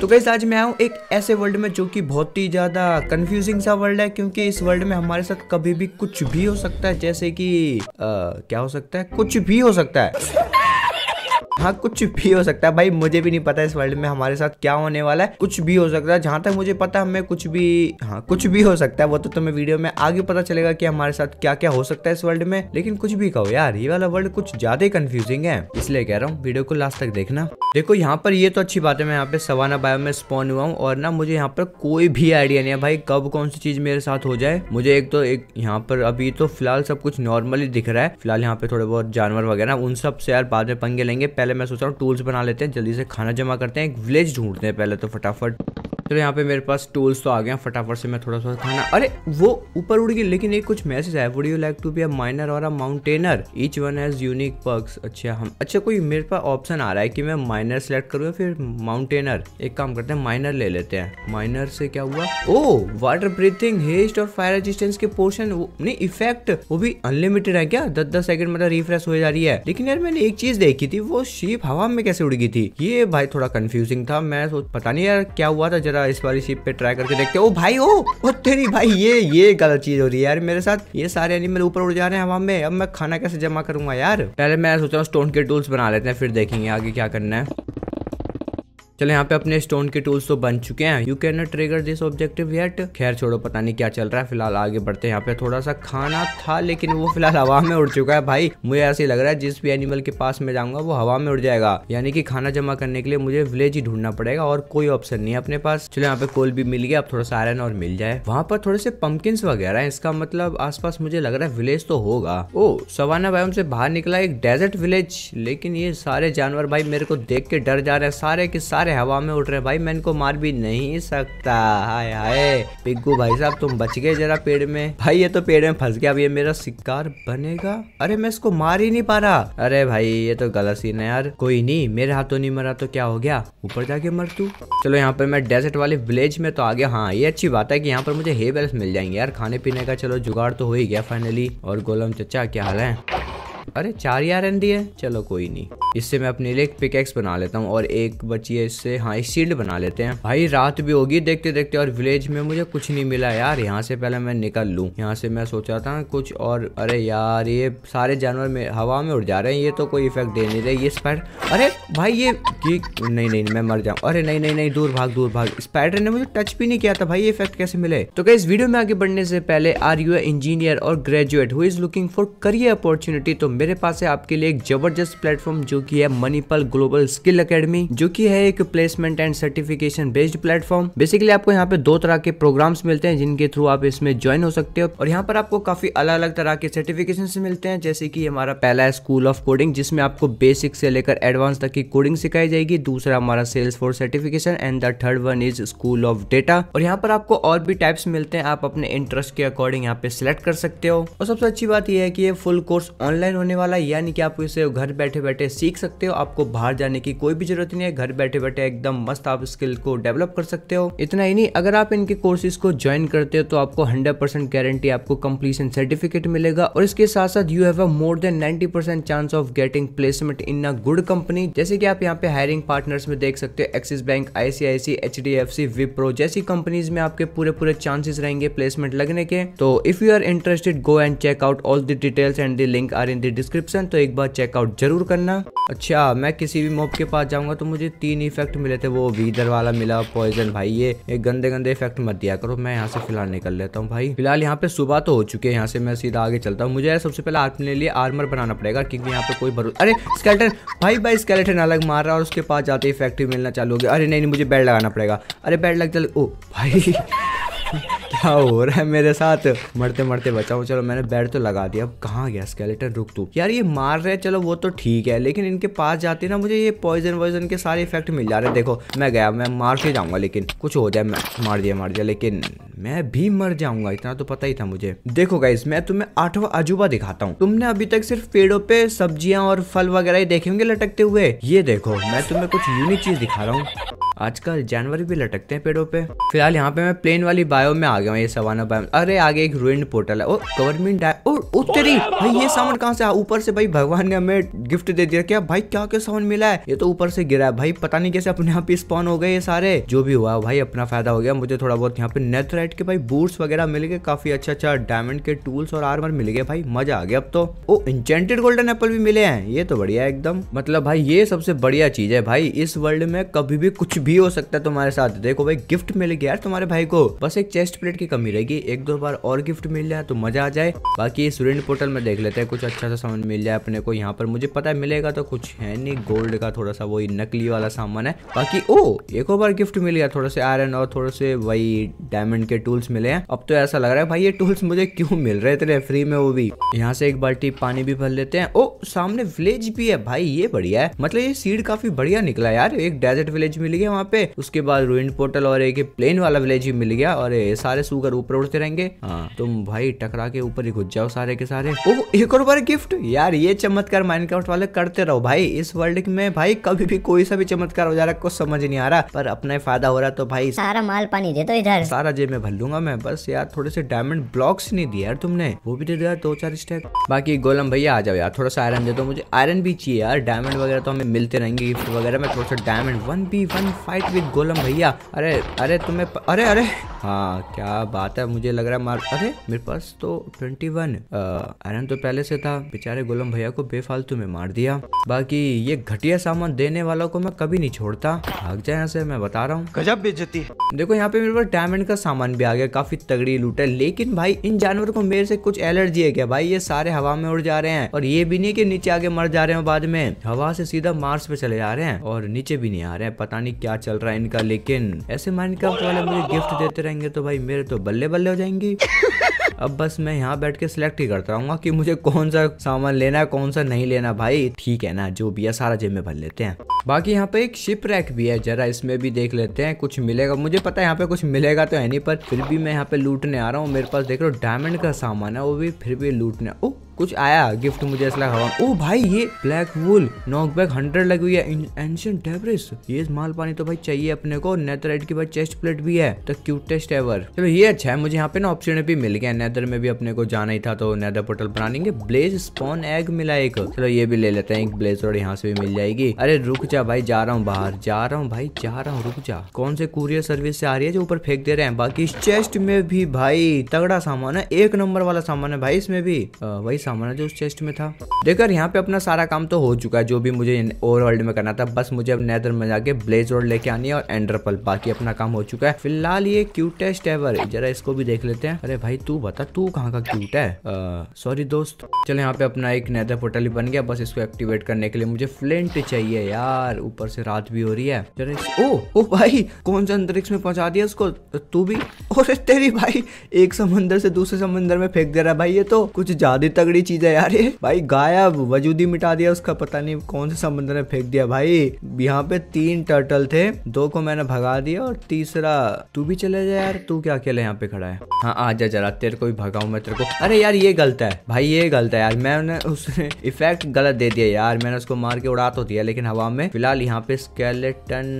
तो गैस आज मैं आऊँ एक ऐसे वर्ल्ड में जो कि बहुत ही ज़्यादा कन्फ्यूजिंग सा वर्ल्ड है क्योंकि इस वर्ल्ड में हमारे साथ कभी भी कुछ भी हो सकता है जैसे कि आ, क्या हो सकता है कुछ भी हो सकता है हाँ कुछ भी हो सकता है भाई मुझे भी नहीं पता इस वर्ल्ड में हमारे साथ क्या होने वाला है कुछ भी हो सकता है जहां तक मुझे पता हमें कुछ भी हाँ कुछ भी हो सकता है वो तो तुम्हें वीडियो में आगे पता चलेगा कि हमारे साथ क्या क्या हो सकता है इस वर्ल्ड में लेकिन कुछ भी कहो यार ये वाला वर्ल्ड कुछ ज्यादा कंफ्यूजिंग है इसलिए कह रहा हूँ वीडियो को लास्ट तक देखना देखो यहाँ पर ये तो अच्छी बात है मैं यहाँ पे सवाना बायो में स्पॉन हुआ हूँ और ना मुझे यहाँ पर कोई भी आइडिया नहीं है भाई कब कौन सी चीज मेरे साथ हो जाए मुझे एक तो एक यहाँ पर अभी तो फिलहाल सब कुछ नॉर्मली दिख रहा है फिलहाल यहाँ पे थोड़े बहुत जानवर वगैरह उन सब से यार बाद में पंगे लेंगे पहले मैं सोच रहा हूँ टूल्स बना लेते हैं जल्दी से खाना जमा करते हैं एक विलेज ढूंढते हैं पहले तो फटाफट चलो यहाँ पे मेरे पास टूल्स तो आ गए फटाफट से मैं थोड़ा थोड़ा खाना अरे वो ऊपर उड़ गई लेकिन एक कुछ मैसेज है would you like to be a miner or a mountaineer each one has unique perks अच्छा हम अच्छा कोई मेरे पास ऑप्शन आ रहा है कि मैं माइनर सेलेक्ट करूँ फिर माउंटेनर एक काम करते हैं माइनर ले लेते हैं माइनर से क्या हुआ ओ वाटर ब्रीथिंग हेस्ट और फायर रेजिस्टेंस के पोर्शन नहीं इफेक्ट वो भी अनलिमिटेड है क्या दस दस सेकंड मतलब रिफ्रेश हो जा रही है लेकिन यार मैंने एक चीज देखी थी वो शीप हवा में कैसे उड़ गई थी ये भाई थोड़ा कंफ्यूजिंग था मैं पता नहीं यार क्या हुआ था जरा जरा इस वाली शिप पे ट्राई करके देखते ओ भाई ओ, ओ तेरी भाई ये ये गलत चीज हो रही है यार मेरे साथ ये सारे एनिमल ऊपर उड़ जा रहे हैं हवा में अब मैं खाना कैसे जमा करूंगा यार पहले मैं सोच रहा हूँ स्टोन के टूल्स बना लेते हैं फिर देखेंगे आगे क्या करना है चलो यहाँ पे अपने स्टोन के टूल्स तो बन चुके हैं you can not trigger this objective yet खैर छोड़ो पता नहीं क्या चल रहा है फिलहाल आगे बढ़ते हैं यहाँ पे थोड़ा सा खाना था लेकिन वो फिलहाल हवा में उड़ चुका है भाई मुझे ऐसे लग रहा है जिस भी एनिमल के पास में जाऊंगा वो हवा में उड़ जाएगा यानी कि खाना जमा करने के लिए मुझे विलेज ही ढूंढना पड़ेगा और कोई ऑप्शन नहीं है अपने पास चलो यहाँ पे कोल भी मिल गया अब थोड़ा सा आयरन और मिल जाए वहाँ पर थोड़े से पंपकिन वगैरह है इसका मतलब पास मुझे लग रहा है विलेज तो होगा ओ सवाना भाई उनसे बाहर निकला एक डेजर्ट विलेज लेकिन ये सारे जानवर भाई मेरे को देख के डर जा रहे हैं सारे के सारे सारे हवा में उठ रहे भाई मैं इनको मार भी नहीं सकता हाय हाय पिग्गू भाई साहब तुम बच गए जरा पेड़ में भाई ये तो पेड़ में फंस गया अब ये मेरा शिकार बनेगा अरे मैं इसको मार ही नहीं पा रहा अरे भाई ये तो गलत सीन है यार कोई नहीं मेरे हाथों नहीं मरा तो क्या हो गया ऊपर जाके मर तू चलो यहाँ पर मैं डेजर्ट वाले विलेज में तो आ गया हाँ ये अच्छी बात है की यहाँ पर मुझे बेल्स मिल जाएंगे यार खाने पीने का चलो जुगाड़ तो हो ही गया फाइनली और गोलम चचा क्या हाल है अरे चार यार एन है चलो कोई नहीं इससे मैं अपने लिए एक पिकेक्स बना लेता हूँ और एक बची है इससे हाँ एक शील्ड बना लेते हैं भाई रात भी होगी देखते देखते और विलेज में मुझे कुछ नहीं मिला यार यहाँ से पहले मैं निकल लू यहाँ से मैं सोचा था कुछ और अरे यार ये सारे जानवर में हवा में उड़ जा रहे हैं ये तो कोई इफेक्ट दे नहीं रहे ये स्पाइडर अरे भाई ये की नहीं नहीं मैं मर जाऊँ अरे नहीं नहीं नहीं दूर भाग दूर भाग स्पाइडर ने मुझे टच भी नहीं किया था भाई ये इफेक्ट कैसे मिले तो क्या इस वीडियो में आगे बढ़ने से पहले are you engineer or graduate who is looking for career opportunity तो मेरे पास है आपके लिए एक जबरदस्त प्लेटफॉर्म जो की है मनीपल ग्लोबल स्किल अकेडमी जो की है एक placement and certification based platform basically आपको यहाँ पे दो तरह के प्रोग्राम्स मिलते हैं जिनके थ्रू आप इसमें ज्वाइन हो सकते हो और यहाँ पर आपको काफी अलग अलग तरह के सर्टिफिकेशन मिलते हैं जैसे की हमारा पहला है स्कूल ऑफ कोडिंग जिसमें आपको बेसिक से लेकर एडवांस तक की कोडिंग सिखाई जाएगी दूसरा हमारा Salesforce certification and the third one is school of data और यहाँ पर आपको और भी टाइप्स मिलते हैं आप अपने इंटरेस्ट के अकॉर्डिंग यहाँ पे सिलेक्ट कर सकते हो और सबसे अच्छी बात यह है कि ये फुल कोर्स ऑनलाइन होने वाला है यानी कि आप इसे घर बैठे बैठे सीख सकते हो आपको बाहर जाने की कोई भी जरूरत नहीं है घर बैठे बैठे एकदम मस्त आप स्किल को डेवलप कर सकते हो इतना ही नहीं अगर आप इनके कोर्सेज को ज्वाइन करते हो तो आपको हंड्रेड गारंटी आपको कंप्लीशन सर्टिफिकेट मिलेगा और इसके साथ साथ you have a more than ninety chance of getting placement in a good company जैसे कि आप यहाँ पे हायरिंग पार्टनर्स में देख सकते हो Axis Bank ICICI H D F C Wipro जैसी कंपनीज में आपके पूरे पूरे चांसेस रहेंगे प्लेसमेंट लगने के तो if you are interested go and check out all the details and the link are in the description तो एक बार चेकआउट जरूर करना अच्छा मैं किसी भी मॉब के पास जाऊंगा तो मुझे तीन इफेक्ट मिले थे वो वीदर वाला मिला पॉइजन भाई ये एक गंदे गंदे इफेक्ट मत दिया करो मैं यहाँ से फिलहाल निकल लेता हूँ भाई फिलहाल यहाँ पे सुबह तो हो चुके हैं यहाँ से मैं सीधा आगे चलता हूँ मुझे सबसे पहले अपने लिए आर्मर बनाना पड़ेगा क्योंकि यहाँ पे कोई भरोसा अरे स्केलेटन भाई भाई स्केलेटन अलग मार रहा है और उसके पास जाते इफेक्ट मिलना चालू हो गया अरे नहीं मुझे बेड लगाना पड़ेगा अरे बेड लग चल ओ भाई क्या हो रहा है मेरे साथ मरते मरते बचाओ चलो मैंने बेड तो लगा दिया अब कहाँ गया स्केलेटन रुक तू यार ये मार रहे चलो वो तो ठीक है लेकिन इनके पास जाते ना मुझे ये पॉइजन वॉइजन के सारे इफेक्ट मिल जा रहे देखो मैं गया मैं मार के जाऊंगा लेकिन कुछ हो जाए मैं मार दिया मार दिया लेकिन मैं भी मर जाऊंगा इतना तो पता ही था मुझे देखो गाइस मैं तुम्हें आठवा अजूबा दिखाता हूँ तुमने अभी तक सिर्फ पेड़ों पे सब्जियां और फल वगैरह ही देखे होंगे लटकते हुए ये देखो मैं तुम्हें कुछ यूनिक चीज दिखा रहा हूँ आजकल जानवर भी लटकते हैं पेड़ों पे फिलहाल यहाँ पे मैं प्लेन वाली बायो में आ गया हूँ ये सवाना बायो अरे आगे एक रूइंड पोर्टल है ओ गवर्नमेंट उत्तरी भाई ये सामान कहाँ से ऊपर से भाई भगवान ने हमें गिफ्ट दे दिया क्या भाई क्या क्या सामान मिला है ये तो ऊपर से गिरा है भाई पता नहीं कैसे अपने यहाँ पे स्पॉन हो गए ये सारे जो भी हुआ भाई अपना फायदा हो गया मुझे थोड़ा बहुत यहाँ पे नेथराइट के भाई बूट्स वगैरह मिल गए काफी अच्छा अच्छा डायमंड के टूल्स और आर्मर मिल गए भाई मजा आ गया अब तो ओ इंचेंटेड गोल्डन एप्पल भी मिले हैं ये तो बढ़िया एकदम मतलब भाई ये सबसे बढ़िया चीज है भाई इस वर्ल्ड में कभी भी कुछ भी हो सकता है तुम्हारे साथ देखो भाई गिफ्ट मिल गया यार तुम्हारे भाई को बस एक चेस्ट प्लेट की कमी रहेगी एक दो बार और गिफ्ट मिल जाए तो मजा आ जाए बाकी सुरेंद्र पोर्टल में देख लेते हैं कुछ अच्छा सा सामान मिल जाए अपने को यहाँ पर मुझे पता है मिलेगा तो कुछ है नहीं गोल्ड का थोड़ा सा वही नकली वाला सामान है बाकी ओ एक बार गिफ्ट मिल गया थोड़ा से आयरन और थोड़े से वही डायमंड के टूल्स मिले हैं अब तो ऐसा लग रहा है भाई ये टूल्स मुझे क्यों मिल रहे इतने फ्री में वो भी यहाँ से एक बाल्टी पानी भी भर लेते हैं ओ सामने विलेज भी है भाई ये बढ़िया है मतलब ये सीड काफी बढ़िया निकला यार एक डेजर्ट विलेज मिल गया वहाँ पे उसके बाद रोइंड पोर्टल और एक प्लेन वाला विलेज ही मिल गया और ये सारे सुगर ऊपर उड़ते रहेंगे हाँ तुम भाई टकरा के ऊपर ही घुस जाओ सारे के सारे ओ एक और बार गिफ्ट यार ये चमत्कार माइनक्राफ्ट वाले करते रहो भाई इस वर्ल्ड में भाई कभी भी कोई सा भी चमत्कार हो जा रहा कुछ समझ नहीं आ रहा पर अपना फायदा हो रहा तो भाई सारा माल पानी दे दो इधर सारा जेब में भर लूंगा मैं बस यार थोड़े से डायमंड ब्लॉक्स नहीं दिया यार तुमने वो भी दे दो यार दो चार स्टैक बाकी गोलम भैया आ जाओ यार थोड़ा सा आयरन दे दो मुझे आयरन भी चाहिए यार डायमंड वगैरह तो हमें मिलते रहेंगे गिफ्ट वगैरह में थोड़ा सा diamond one v one fight with गोलम भैया अरे अरे तुम्हें प... अरे अरे हाँ क्या बात है मुझे लग रहा है मार अरे मेरे पास तो ट्वेंटी वन आयरन तो पहले से था बेचारे गोलम भैया को बेफालतू में मार दिया बाकी ये घटिया सामान देने वालों को मैं कभी नहीं छोड़ता भाग जाए यहाँ से मैं बता रहा हूँ गजब बेचती देखो यहाँ पे मेरे पास डायमंड का सामान भी आ गया काफी तगड़ी लूट है लेकिन भाई इन जानवर को मेरे से कुछ एलर्जी है क्या भाई ये सारे हवा में उड़ जा रहे हैं और ये भी नहीं की नीचे आगे मर जा रहे हैं बाद में हवा से सीधा मार्स पे चले जा रहे हैं और नीचे भी नहीं आ रहे हैं पता नहीं क्या क्या चल रहा है इनका लेकिन ऐसे माइनक्राफ्ट वाले मुझे गिफ्ट देते रहेंगे तो भाई मेरे तो बल्ले बल्ले हो जाएंगे अब बस मैं यहाँ बैठ के सिलेक्ट ही करता रहूंगा कि मुझे कौन सा सामान लेना है कौन सा नहीं लेना भाई ठीक है ना जो भी है सारा जेब में भर लेते हैं बाकी यहाँ पे एक शिप रैक भी है जरा इसमें भी देख लेते हैं कुछ मिलेगा मुझे पता है यहाँ पे कुछ मिलेगा तो है नहीं पर फिर भी मैं यहाँ पे लूटने आ रहा हूँ मेरे पास देख रहा हूँ डायमंड का सामान है वो भी फिर भी लूटने ओ कुछ आया गिफ्ट मुझे ऐसा लगा हवा ओ भाई ये black wool knockback hundred लगी हुई है एंशियंट टेबरिस ये माल पानी तो भाई चाहिए अपने को नेदर के बाद चेस्ट प्लेट भी है तो क्यूटेस्ट एवर चलो ये अच्छा है मुझे यहाँ पे ना ऑप्शन भी मिल गया नेदर में भी अपने को जाना ही था तो नेदर पोर्टल बनाने ब्लेज स्पॉन एग मिला एक चलो ये भी ले लेते हैं एक ब्लेज और यहाँ से भी मिल जाएगी अरे रुक जा भाई जा रहा हूँ बाहर जा रहा हूँ भाई जा रहा हूँ रुक जा कौन से कुरियर सर्विस से आ रही है जो ऊपर फेंक दे रहे हैं बाकी इस चेस्ट में भी भाई तगड़ा सामान है एक नंबर वाला सामान है भाई इसमें भी वही सामान जो उस चेस्ट में था देखो यहाँ पे अपना सारा काम तो हो चुका है जो भी मुझे ओवर वर्ल्ड में करना था बस मुझे अब नैदर में जाके ब्लेज रोड लेके आनी है और एंडरपल बाकी अपना काम हो चुका है फिलहाल ये क्यूटेस्ट एवर है जरा इसको भी देख लेते हैं अरे भाई तू बता तू कहाँ का क्यूट है सॉरी दोस्त चलो यहाँ पे अपना एक नैदर पोर्टल बन गया बस इसको एक्टिवेट करने के लिए मुझे फ्लेंट चाहिए यार ऊपर से रात भी हो रही है ओ ओ भाई कौन सा अंतरिक्ष में पहुंचा दिया उसको तू भी और तेरी भाई एक समंदर से दूसरे समंदर में फेंक दे रहा है भाई ये तो कुछ ज्यादा तगड़ी तगड़ी चीज है यार ये भाई गायब वजूद ही मिटा दिया उसका पता नहीं कौन से समुद्र में फेंक दिया भाई यहाँ पे तीन टर्टल थे दो को मैंने भगा दिया और तीसरा तू भी चले जा यार तू क्या अकेले यहाँ पे खड़ा है हाँ आ जा जरा तेरे को भी भगाऊ मैं तेरे को अरे यार ये गलत है भाई ये गलत है यार मैंने उसने इफेक्ट गलत दे दिया यार मैंने उसको मार के उड़ा तो दिया लेकिन हवा में फिलहाल यहाँ पे स्केलेटन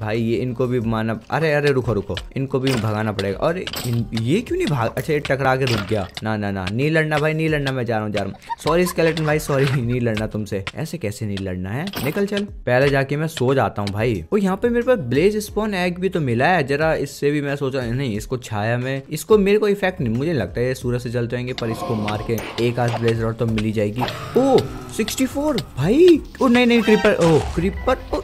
भाई ये इनको भी माना अरे अरे रुको रुको इनको भी भगाना पड़ेगा और ये क्यों नहीं भाग अच्छा ये टकरा के रुक गया ना ना ना नहीं लड़ना भाई नहीं लड़ना मैं जा रहा हूँ जा रहा हूँ सॉरी स्केलेटन भाई सॉरी नहीं लड़ना तुमसे ऐसे कैसे नहीं लड़ना है निकल चल पहले जाके मैं सो जाता हूँ भाई और यहाँ पे मेरे पास ब्लेज स्पॉन एग भी तो मिला है जरा इससे भी मैं सोचा नहीं इसको छाया में इसको मेरे को इफेक्ट नहीं मुझे लगता है सूरज से चलते होंगे पर इसको मार के एक आध ब्लेज रॉड तो मिली जाएगी ओ 64 भाई ओ नहीं नहीं क्रीपर ओ क्रीपर ओ,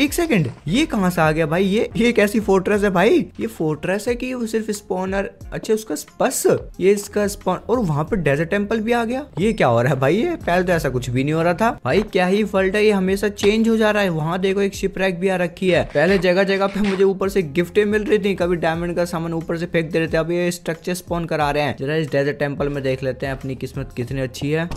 एक सेकंड ये कहां से आ गया भाई ये ये कैसी फोर्ट्रेस है भाई ये फोर्ट्रेस है कि वो सिर्फ स्पॉनर अच्छा उसका बस ये इसका स्पॉन और वहाँ पर डेजर्ट टेम्पल भी आ गया ये क्या हो रहा है भाई ये पहले तो ऐसा कुछ भी नहीं हो रहा था भाई क्या ही फल्ट है ये हमेशा चेंज हो जा रहा है वहाँ देखो एक शिपरैक भी आ रखी है पहले जगह जगह पे मुझे ऊपर से गिफ्टें मिल रही थी कभी डायमंड का सामान ऊपर से फेंक दे रहे थे अब ये स्ट्रक्चर स्पॉन करा रहे हैं जरा इस डेजर्ट टेम्पल में देख लेते हैं अपनी किस्मत कितनी अच्छी है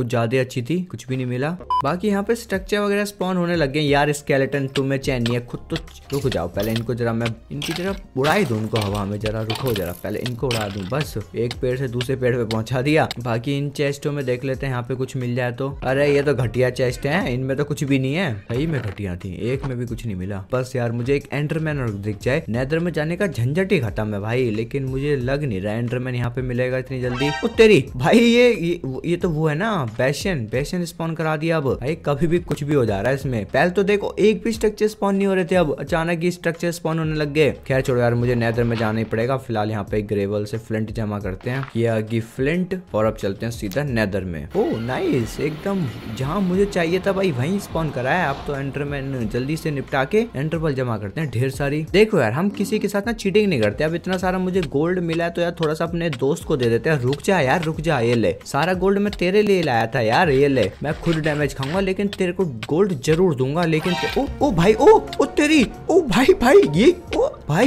कुछ ज़्यादा अच्छी थी कुछ भी नहीं मिला बाकी यहाँ पे स्ट्रक्चर वगैरह स्पॉन होने लग गए यार स्केलेटन तुम्हें चैन नहीं है खुद तो रुक जाओ पहले इनको जरा मैं इनकी जरा उड़ा ही उनको हवा में जरा रुको जरा पहले इनको उड़ा दू बस एक पेड़ से दूसरे पेड़ पे पहुँचा दिया बाकी इन चेस्टों में देख लेते हैं यहाँ पे कुछ मिल जाए तो अरे ये तो घटिया चेस्ट है इनमें तो कुछ भी नहीं है सही में घटिया थी एक में भी कुछ नहीं मिला बस यार मुझे एक एंटरमैन और दिख जाए नेदर में जाने का झंझट ही खत्म है भाई लेकिन मुझे लग नहीं रहा एंटरमैन यहाँ पे मिलेगा इतनी जल्दी तेरी भाई ये ये तो वो है ना बैशन बैशन स्पॉन करा दिया अब भाई कभी भी कुछ भी हो जा रहा है इसमें पहले तो देखो एक भी स्ट्रक्चर स्पॉन नहीं हो रहे थे अब अचानक ही स्ट्रक्चर स्पॉन होने लग गए खैर छोड़ो यार मुझे नैदर में जाना ही पड़ेगा फिलहाल यहाँ पे ग्रेवल से फ्लिंट जमा करते हैं ये आगे फ्लिंट और अब चलते हैं सीधा नैदर में ओ नाइस एकदम जहाँ मुझे चाहिए था भाई वही स्पॉन कराया आप तो एंटरमैन जल्दी से निपटा के एंटरबल जमा करते हैं ढेर सारी देखो यार हम किसी के साथ ना चीटिंग नहीं करते अब इतना सारा मुझे गोल्ड मिला है तो यार थोड़ा सा अपने दोस्त को दे देते हैं रुक जा यार रुक जा ये ले सारा गोल्ड मैं तेरे लिए लाया आया था यार रियल है मैं खुद डैमेज खाऊंगा लेकिन तेरे को गोल्ड जरूर दूंगा लेकिन ओ ओ भाई ओ ओ तेरी ओ भाई भाई ये ओ भाई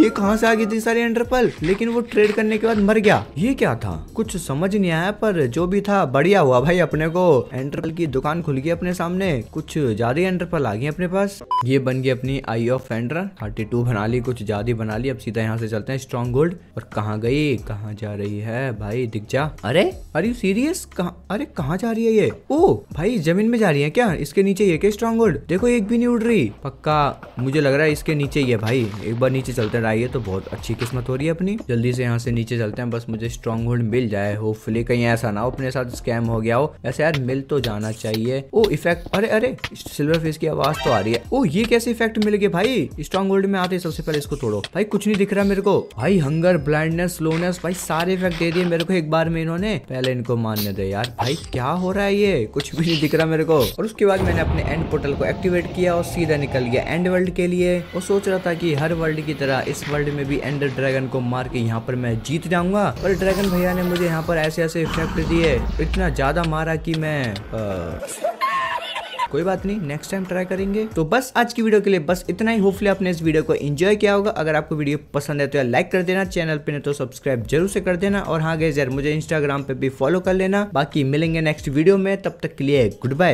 ये कहाँ से आ गई थी सारी एंडरपल लेकिन वो ट्रेड करने के बाद मर गया ये क्या था कुछ समझ नहीं आया पर जो भी था बढ़िया हुआ भाई अपने को एंडरपल की दुकान खुल गई अपने सामने कुछ ज्यादा एंडरपल आ गई अपने पास ये बन गई अपनी eye of ender thirty two बना ली कुछ ज्यादा बना ली अब सीधा यहाँ से चलते हैं स्ट्रॉन्ग गोल्ड और कहाँ गई कहाँ जा रही है भाई दिख जा अरे अरे यू सीरियस कहा अरे अरे कहाँ जा रही है ये ओ भाई जमीन में जा रही है क्या इसके नीचे ये स्ट्रॉन्ग होल्ड देखो एक भी नहीं उड़ रही पक्का मुझे लग रहा है इसके नीचे ये भाई एक बार नीचे चलते आइए तो बहुत अच्छी किस्मत हो रही है अपनी जल्दी से यहाँ से नीचे चलते हैं बस मुझे स्ट्रॉन्ग होल्ड मिल जाए होपफुली कहीं ऐसा ना हो अपने साथ स्कैम हो गया हो ऐसे यार मिल तो जाना चाहिए ओ इफेक्ट अरे अरे सिल्वर फेस की आवाज तो आ रही है ओ ये कैसे इफेक्ट मिल गए भाई स्ट्रॉन्ग होल्ड में आते सबसे पहले इसको तोड़ो भाई कुछ नहीं दिख रहा मेरे को भाई हंगर ब्लाइंडनेस स्लोनेस भाई सारे इफेक्ट दे दिए मेरे को एक बार में इन्होंने पहले इनको मानने दे यार भाई भाई क्या हो रहा है ये कुछ भी नहीं दिख रहा मेरे को और उसके बाद मैंने अपने एंड पोर्टल को एक्टिवेट किया और सीधा निकल गया एंड वर्ल्ड के लिए और सोच रहा था कि हर वर्ल्ड की तरह इस वर्ल्ड में भी एंडर ड्रैगन को मार के यहाँ पर मैं जीत जाऊंगा और ड्रैगन भैया ने मुझे यहाँ पर ऐसे ऐसे इफेक्ट दिए इतना ज्यादा मारा की मैं आ... कोई बात नहीं नेक्स्ट टाइम ट्राई करेंगे तो बस आज की वीडियो के लिए बस इतना ही होपफुली आपने इस वीडियो को एंजॉय किया होगा अगर आपको वीडियो पसंद है तो यार लाइक कर देना चैनल पे तो सब्सक्राइब जरूर से कर देना और हाँ गए यार मुझे इंस्टाग्राम पे भी फॉलो कर लेना बाकी मिलेंगे नेक्स्ट वीडियो में तब तक के लिए गुड बाय